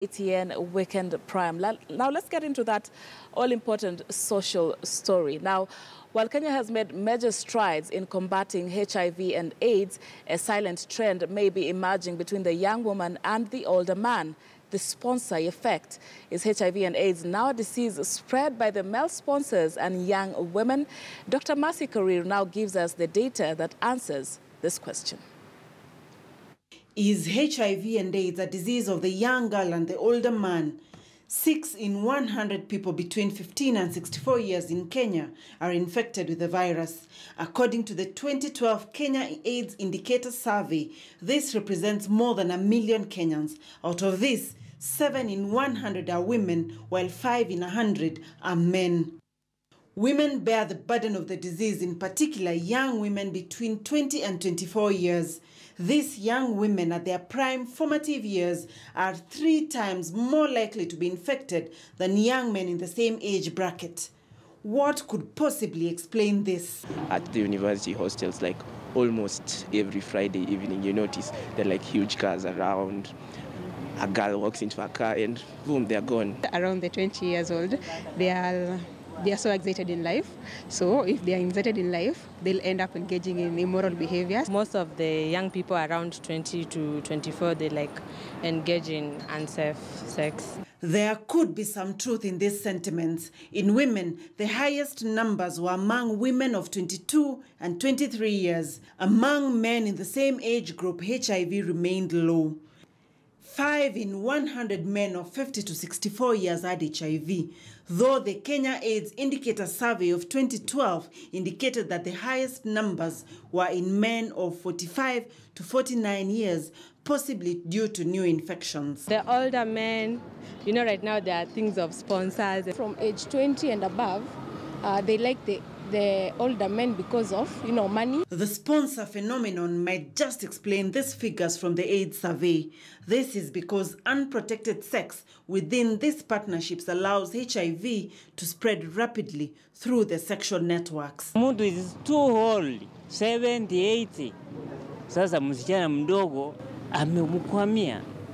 ATN Weekend Prime. Now let's get into that all-important social story. Now, while Kenya has made major strides in combating HIV and AIDS, a silent trend may be emerging between the young woman and the older man. The sponsor effect is HIV and AIDS now a disease spread by the male sponsors and young women. Dr. Masi Karir now gives us the data that answers this question is HIV and AIDS, a disease of the young girl and the older man. Six in 100 people between 15 and 64 years in Kenya are infected with the virus. According to the 2012 Kenya AIDS Indicator Survey, this represents more than a million Kenyans. Out of this, 7 in 100 are women, while 5 in 100 are men. Women bear the burden of the disease, in particular young women between 20 and 24 years. These young women at their prime formative years are three times more likely to be infected than young men in the same age bracket. What could possibly explain this? At the university hostels, like almost every Friday evening, you notice there are like huge cars around a girl walks into a car and boom, they're gone. Around the 20 years old, they are they are so excited in life. So if they are excited in life, they'll end up engaging in immoral behaviors. Most of the young people around 20 to 24, they like engage in unsafe sex. There could be some truth in these sentiments. In women, the highest numbers were among women of 22 and 23 years. Among men in the same age group, HIV remained low. 5 in 100 men of 50 to 64 years had HIV, though the Kenya AIDS Indicator Survey of 2012 indicated that the highest numbers were in men of 45 to 49 years, possibly due to new infections. The older men, you know right now there are things of sponsors. From age 20 and above, uh, they like the the older men because of, you know, money. The sponsor phenomenon might just explain these figures from the AIDS survey. This is because unprotected sex within these partnerships allows HIV to spread rapidly through the sexual networks. mudu is too old, 70, 80. Sasa msichana mdogo amemkwamia